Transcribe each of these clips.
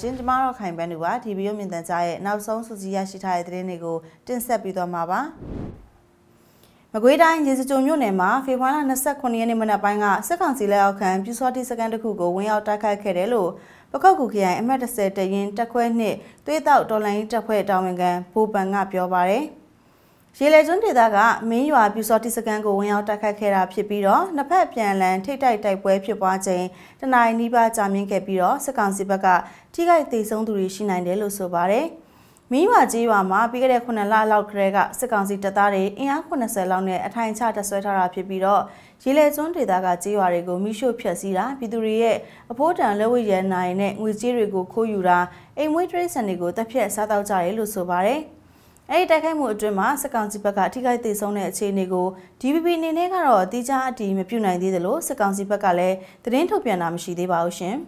ရှင်ကျမတို့ခိုင်ပန်းတို့ပါ TV ရုပ်မြင်သံကြားရဲ့နောက်ဆုံးစုစည်းရရှိထားတဲ့သတင်းတွေကိုတင်ဆက်ပြီးသွားမှာပါမကွေးတိုင်းရေစကြိုမြို့နယ်မှာဖေဖော်ဝါရီ29ရက်နေ့မနက်ပိုင်းကစစ်ကောင်စီလက်အောက်ခံပြူစောတိစကန်တစ်ခုကိုဝင်ရောက်တိုက်ခိုက်ခဲ့တယ်လို့ပကောက်ကူခရိုင်အမှတ်30တရင်တက်ခွဲနှစ်သွေးတောက်တော်လိုင်းတက်ခွဲတာဝန်ခံဘူပန်ကပြောပါရယ်။ရေလေကျွန်းဒေသကမင်းရွာပြူစောတိစကန်ကိုဝင်ရောက်တိုက်ခတ်ခဲ့တာဖြစ်ပြီးတော့နှစ်ဖက်ပြန်လန်ထိတိုက်တိုက်ပွဲဖြစ်ပွားချိန်တနင်္လာနေ့ပါကြာမြင့်ခဲ့ပြီးတော့စစ်ကောင်စီဘက်ကထိခိုက်ဒေဆုံးသူတွေရှိနိုင်တယ်လို့ဆိုပါတယ်။မင်းရွာကြီးရွာမှာပြီးခဲ့တဲ့9လလောက်ခရဲကစစ်ကောင်စီတပ်သားတွေအင်အား80လောက်နဲ့အထိုင်ချတပ်ဆွဲထားတာဖြစ်ပြီးတော့ရေလေကျွန်းဒေသကကြီးရွာတွေကိုမိရှုဖျက်ဆီးတာပြည်သူတွေရဲ့အဖိုးတန်လက်ဝဲရန်နိုင်နဲ့ငွေကြေးတွေကိုခိုးယူတာအိမ်မွေးတရိတ်ဆန်တွေကိုတပ်ဖြတ်စားတောက်ကြတယ်လို့ဆိုပါတယ်။အဲဒီတိုက်ခိုက်မှုအတွင်းမှာစစ်ကောင်စီဘက်ကအထိခိုက်သေးဆုံးတဲ့အခြေအနေကို DPP အနေနဲ့ကတော့အတိအကျအတည်မပြုနိုင်သေးသလိုစစ်ကောင်စီဘက်ကလည်းသတင်းထုတ်ပြန်တာမရှိသေးပါဘူးရှင်။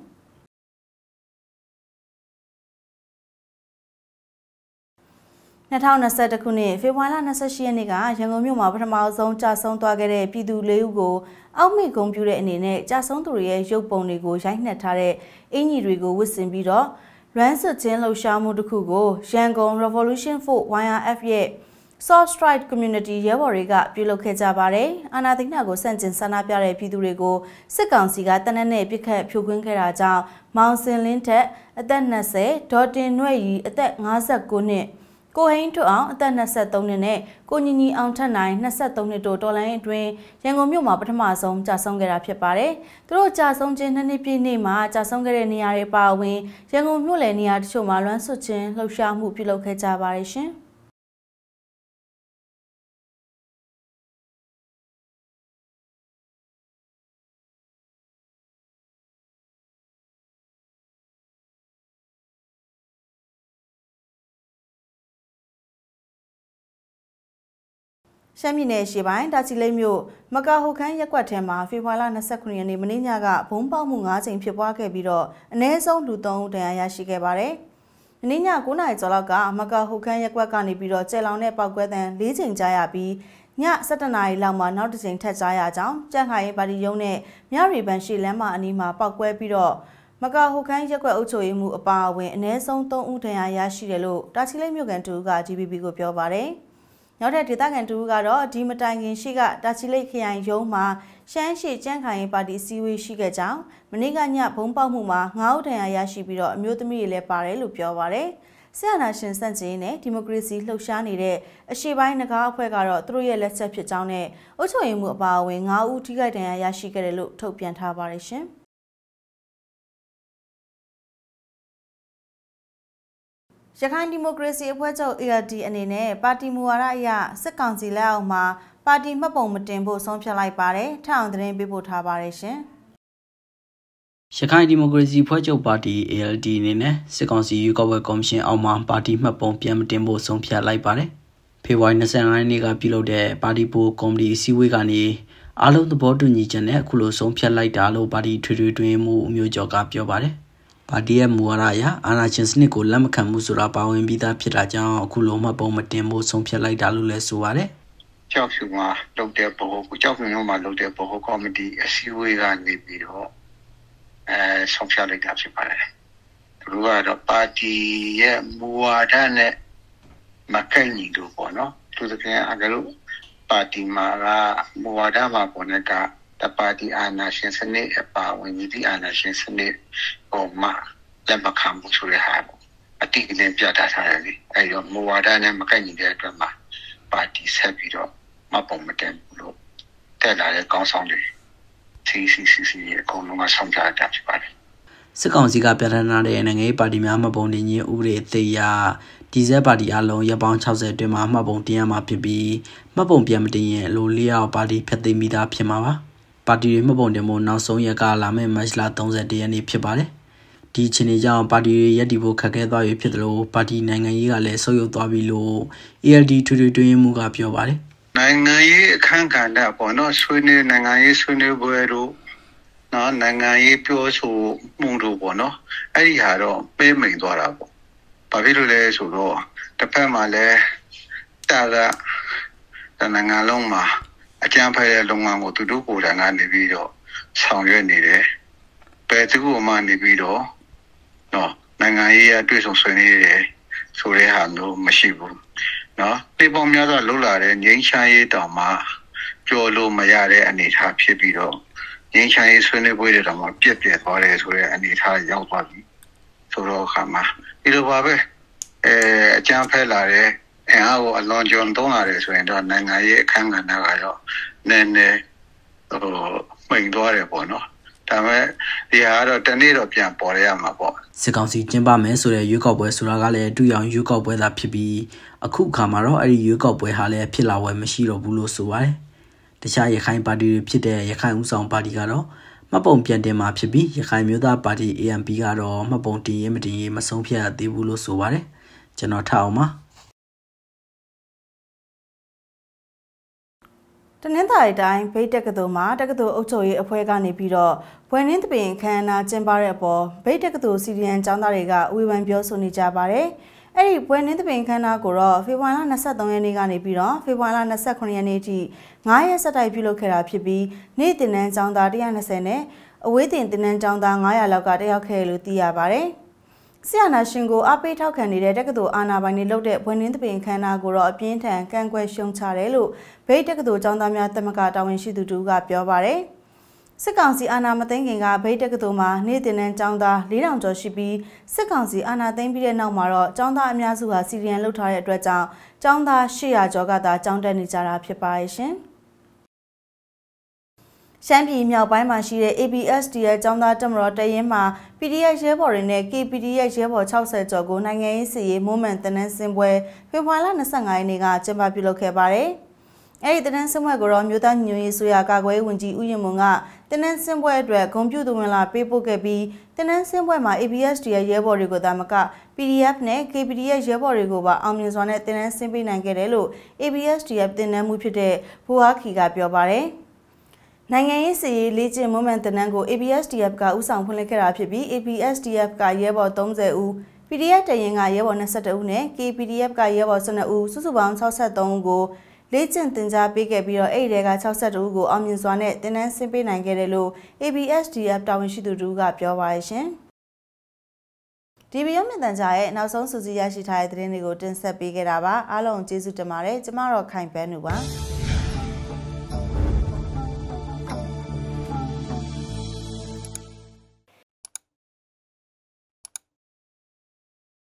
2021ခုနှစ်ဖေဖော်ဝါရီလ28ရက်နေ့ကရန်ကုန်မြို့မှာပထမဆုံးကြာဆုံးသွားခဲ့တဲ့ပြည်သူ၄ဦးကို အောက်မေ့ဂုဏ်ပြုတဲ့အနေနဲ့ကြာဆုံးသူတွေရဲ့ရုပ်ပုံတွေကိုရိုက်နှက်ထားတဲ့အင်ကြီးတွေကိုဝတ်ဆင်ပြီးတော့ရန်စစ်ချင်းလှုပ်ရှားမှုတစ်ခုကိုရန်ကုန် Revolution Force YRF ရဲ့ Soft Strike Community ရဲဘော်တွေကပြုလုပ်ခဲ့ကြပါတယ်။အာနာသိန်းနာကိုစန့်ကျင်ဆန္ဒပြတဲ့ပြည်သူတွေကိုစစ်ကောင်စီကတနက်နေ့ပြစ်ခတ်ဖြိုခွင်းခဲ့တာကြောင့်မောင်စင်လင်းထက်အသက်20ဒေါ်တင်နှွဲ့ရီအသက်59နှစ်ကိုဟိန်းထွတ်အောင်အသက်23နှစ်နဲ့ကိုညီညီအောင်ထက်နိုင်23နှစ်တို့တော်လိုင်းအတွင်းရန်ကုန်မြို့မှာပထမဆုံးကြာဆုံးခဲ့တာဖြစ်ပါတယ်။သူတို့ကြာဆုံးခြင်းနှစ်နှစ်ပြည့်နေ့မှာကြာဆုံးခဲ့တဲ့နေရာတွေပါဝင်ရန်ကုန်မြို့လယ်နေရာတချို့မှာလွမ်းဆွတ်ခြင်းလှုပ်ရှားမှုပြုလုပ်ခဲ့ကြပါတယ်ရှင်။ရှမ်းပြည်နယ်ရှေ့ပိုင်းတာချီလိတ်မြို့မကာဟိုခန်းရက်ကွက်ထဲမှာဖေဖော်ဝါရီ29ရက်နေ့မနေ့ညကဘုံပေါက်မှု9ကြိမ်ဖြစ်ပွားခဲ့ပြီးတော့အ ਨੇ ဆုံးလူ3ဦးဒဏ်ရာရရှိခဲ့ပါတယ်။မနေ့ည9နာရီကျော်လောက်ကမကာဟိုခန်းရက်ကွက်ကနေပြီးတော့ကျဲလောင်တဲ့ပောက်ကွဲသံ4ကြိမ်ကြားရပြီးည7နာရီလောက်မှာနောက်တစ်ကြိမ်ထပ်ကြားရကြောင်းကြန့်ခိုင်ရေးပါတီရုံးနဲ့မြရီဘန်ရှီလမ်းမအနီးမှာပောက်ကွဲပြီးတော့မကာဟိုခန်းရက်ကွက်အုပ်ချုပ်ရေးမှူးအပါအဝင်အ ਨੇ ဆုံး3ဦးဒဏ်ရာရရှိတယ်လို့တာချီလိတ်မြို့ကန်တူက GBB ကိုပြောပါတယ်။နောက်ထပ်ဒေသခံတူကတော့ဒီမတိုင်ခင်ရှိကတာချီလိတ်ခရိုင်ရုံးမှာ ရှမ်းရှိကြန့်ခိုင်ရေးပါတီစီဝေးရှိခဲ့ကြောင်းမနေ့ကညဘုံပေါက်မှုမှာငါးဦးထဏ်ရာရရှိပြီးတော့အမျိုးသမီးတွေလည်းပါတယ်လို့ပြောပါရယ်ဆရာနာရှင်စန့်ကျင်နဲ့ဒီမိုကရေစီလှုပ်ရှားနေတဲ့အရှိပိုင်းငကားအဖွဲ့ကတော့သူတို့ရဲ့လက်ချက်ဖြစ်ကြောင်းနဲ့အုပ်ချုပ်ရေးမှုအပါအဝင်၅ဦးထိခိုက်ဒဏ်ရာရရှိခဲ့တယ်လို့ထုတ်ပြန်ထားပါတယ်ရှင်။ရခိုင်ဒီမိုကရေစီအဖွဲ့ချုပ် ALD အနေနဲ့ပါတီမူဝါဒအရစစ်ကောင်စီလက်အောက်မှာ ပါတီမှတ်ပုံမတင်ဖို့ဆုံးဖြတ်လိုက်ပါတယ်ထအောင်သတင်းပေးပို့ထားပါတယ်ရှင်ရခိုင်ဒီမိုကရေစီဖွဲ့ချုပ်ပါတီ ALD အနေနဲ့စစ်ကောင်စီရွေးကောက်ပွဲကော်မရှင်အောက်မှာပါတီမှတ်ပုံပြန်မတင်ဖို့ဆုံးဖြတ်လိုက်ပါတယ်ဖေဖော်ဝါရီ25ရက်နေ့ကပြုလုပ်တဲ့ပါတီဘိုကော်မတီအစည်းအဝေးကနေအားလုံးသဘောတူညီချက်နဲ့အခုလိုဆုံးဖြတ်လိုက်တာလို့ပါတီထွေထွေတွင်မှုအမျိုးကျော်ကပြောပါတယ်ပါတီရဲ့မူဝါဒအရအာဏာရှင်စနစ်ကိုလက်မခံမှုဆိုတာပါဝင်ပြီးသားဖြစ်တာကြောင့်အခုလုံးမပုံမတင်ဖို့ဆုံးဖြတ်လိုက်တာလို့လည်းဆိုပါတယ်။ကြောက်ဖြူမှာလုပ်တဲ့ဘဟုကြောက်ဖြူမျိုးမှာလုပ်တဲ့ဘဟုကော်မတီအစည်းအဝေးကနေပြီးတော့အဲဆုံးဖြတ်လိုက်တာဖြစ်ပါတယ်။သူတို့ကတော့ပါတီရဲ့မူဝါဒနဲ့မကန့်ညီလို့ပေါ့နော်။သူတို့ကအကြလို့ပါတီမှာကမူဝါဒမှာပေါ်နေကတပါတီအာဏာရှင်စနစ်အပါဝင်ဒီဒီအာဏာရှင်စနစ်ပေါ်မှာလက်မခံဘူးဆိုတဲ့ဟာကိုအတိအလင်းပြတာထားတယ်အဲဒီတော့မူဝါဒနဲ့မကိုက်ညီတဲ့အတွက်မှာပါတီဆက်ပြီးတော့မပုံမတင်ဘူးလို့တက်လာတဲ့ကောင်းဆောင်တွေ CCCC ရဲ့အကုန်လုံးကဆောင်ကြတာဖြစ်ပါတယ်စစ်ကောင်စီကပြဋ္ဌာန်းထားတဲ့နိုင်ငံရေးပါတီများမှပုံတင်ခြင်းဥပဒေအသေးအရဒီဇက်ပါတီအလုံးရပ်ပေါင်း60အတွင်းမှာမှတ်ပုံတင်ရမှာဖြစ်ပြီးမှတ်ပုံပြန်မတင်ရင်လိုလျောက်ပါတီဖျက်သိမ်းပြီးသားဖြစ်မှာပါ။ပါတီတွေမှတ်ပုံတင်ဖို့နောက်ဆုံးရက်ကလာမယ့်မတ်လ31ရက်နေ့ဖြစ်ပါတယ်။ဒီအချိန်ကြောင့်ပါတီတွေရက်တည်ဖို့ခက်ခဲသွားပြီဖြစ်သလိုပါတီနိုင်ငံရေးကလည်းဆုတ်ယုတ်သွားပြီလို့ ALD ထွေထွေတွင်းမှုကပြောပါတယ်။နိုင်ငံရေးအခန်းကဏ္ဍပေါ့နော်ဆွေးနွေးနိုင်ငံရေးဆွေးနွေးပွဲတို့နော်နိုင်ငံရေးပြောဆိုမှုတို့ပေါ့နော်အဲ့ဒီဟာတော့ပေးမိန်သွားတာပေါ့။ဘာဖြစ်လို့လဲဆိုတော့တစ်ဖက်မှာလည်းတာကနိုင်ငံလုံးမှာအကြံဖက်တဲ့လုပ်ငန်းကိုသူတို့ကိုယ်တိုင်ကနေပြီးတော့ဆောင်ရွက်နေတယ်။ဘယ်သူ့ကိုမှနေပြီးတော့နော်နိုင်ငံရေးအတွေ့ဆုံဆွေးနွေးတယ်ဆိုတဲ့ဟာမျိုးမရှိဘူး။နော်ပြည်ပုံများစွာလှုပ်လာတဲ့ငင်းချရေးတောင်မှကြော်လို့မရတဲ့အနေအထားဖြစ်ပြီးတော့ငင်းချရေးဆွေးနွေးပွဲတွေတောင်မှပြက်ပြက်သွားတယ်ဆိုတဲ့အနေအထားရောက်သွားပြီ။ဆိုတော့အခါမှာဒီလိုပါပဲအဲအကြံဖက်လာတဲ့အင်အားကိုအလွန်ကျွံသုံးလာတယ်ဆိုရင်တော့နိုင်ငံရေးအခမ်းကဏ္ဍကတော့နည်းနည်းဟိုမှိန်သွားတယ်ပေါ့နော်ဒါပေမဲ့ဒီဟာကတော့တနေ့တော့ပြန်ပေါ်ရရမှာပေါ့စစ်ကောင်စီကျင်းပမယ်ဆိုတဲ့ရွေးကောက်ပွဲဆိုတာကလည်းအတူရောင်ရွေးကောက်ပွဲသာဖြစ်ပြီးအခုအခါမှာတော့အဲ့ဒီရွေးကောက်ပွဲဟာလည်းဖြစ်လာဝယ်မရှိတော့ဘူးလို့ဆိုပါတယ်တခြားရခိုင်ပါတီတွေဖြစ်တဲ့ရခိုင်ဦးဆောင်ပါတီကတော့မှတ်ပုံပြန်တင်မှာဖြစ်ပြီးရခိုင်မျိုးသားပါတီ AMP ကတော့မှတ်ပုံတင်ရေးမတင်ရေးမဆုံးဖြတ်သေးဘူးလို့ဆိုပါတယ်ကျွန်တော်ထအောင်ပါတနင်္သာရီတိုင်းဗိတ်တက္ကသိုလ်မှာတက္ကသိုလ်အုပ်ချုပ်ရေးအဖွဲ့ကနေပြီးတော့ဘွယ်နှင်းသပင်ခမ်းနာကျင်းပတဲ့အပေါ်ဗိတ်တက္ကသိုလ်စီဒီအန်ကျောင်းသားတွေကဝေဖန်ပြောဆိုနေကြပါတယ်။အဲ့ဒီဘွယ်နှင်းသပင်ခမ်းနာကိုတော့ဖေဖော်ဝါရီလ23ရက်နေ့ကနေပြီးတော့ဖေဖော်ဝါရီလ29ရက်နေ့ထိ9ရက်ဆက်တိုက်ပြုလုပ်ခဲ့တာဖြစ်ပြီးနေ့တင်နန်းကျောင်းသား120နဲ့အဝေးတင်တင်နန်းကျောင်းသား900လောက်ကတက်ရောက်ခဲ့လို့သိရပါတယ်။ဆီယနာရှင်ကိုအားပေးထောက်ခံနေတဲ့တက္ကသိုလ်အာဏာပိုင်တွေလုပ်တဲ့ဝန်ရင်းသပင်ခမ်းနားကိုတော့အပြင်းထန်ကန့်ကွက်ရှုံချတယ်လို့ဗိတ်တက္ကသိုလ်ကျောင်းသားများတမကတာဝန်ရှိသူတို့ကပြောပါရယ်စစ်ကောင်စီအာဏာမသိမ်းခင်ကဗိတ်တက္ကသိုလ်မှာနေ့တင်တဲ့ကျောင်းသား4000ကျော်ရှိပြီးစစ်ကောင်စီအာဏာသိမ်းပြီးတဲ့နောက်မှာတော့ကျောင်းသားအများစုဟာစီရီယန်လှုပ်ထားတဲ့အတွက်ကြောင့်ကျောင်းသား800ကျော်ကသာကျောင်းတက်နေကြတာဖြစ်ပါရဲ့ရှင်။ရှမ်းပြည်မြောက်ပိုင်းမှာရှိတဲ့ ABSD ရဲ့ចောင်းသားတက်မတော်တရင်မှာ PDF ရဲဘော်တွေနဲ့ KPDF ရဲဘော်60ကျော်ကိုနိုင်ငံရေးစီရေးမွမ်းမံတနန်းစင်ပွဲဖေဖော်ဝါရီလ25ရက်နေ့ကကျင်းပပြုလုပ်ခဲ့ပါတယ်။အဲဒီတနန်းစင်ပွဲကိုတော့မြို့သားညွန်ရေးဆိုရကာကွယ်ဝန်ကြီးဦးရင်မွန်ကတနန်းစင်ပွဲအတွက်ဂုဏ်ပြုသူဝင်လာပေးပို့ခဲ့ပြီးတနန်းစင်ပွဲမှာ ABSD ရဲ့ရဲဘော်တွေကိုသာမက PDF နဲ့ KPDF ရဲဘော်တွေကိုပါအောင်မြင်စွာနဲ့တနန်းစင်ပေးနိုင်ခဲ့တယ်လို့ ABSD ရဲ့တင်နန်းမှုဖြစ်တဲ့ဘူဟာခီကပြောပါတယ်။နိုင်ငံရေးစီရေးလေ့ကျင့်မွမ်းမံတနန်းကို ABSDF ကဥဆောင်ဖွင့်လှစ်ခဲ့တာဖြစ်ပြီး ABSDF ကရဲဘော်30ဦး PDF တရင်ကရဲဘော်21ဦးနဲ့ KPDF ကရဲဘော်12ဦးစုစုပေါင်း63ဦးကိုလေ့ကျင့်သင်ကြားပေးခဲ့ပြီးတော့အဲ့ဒီက62ဦးကိုအောင်မြင်စွာနဲ့တင်နန်းဆင်းပေးနိုင်ခဲ့တယ်လို့ ABSDF တာဝန်ရှိသူတို့ကပြောပါရရှင်။ဒီဗီဒီယိုမြန်တန်ကြားရဲ့နောက်ဆုံးစူးစီးရရှိထားတဲ့သတင်းတွေကိုတင်ဆက်ပေးခဲ့တာပါအားလုံးကျေးဇူးတင်ပါတယ်ကျမတို့ခိုင်ပန်းတို့ပါ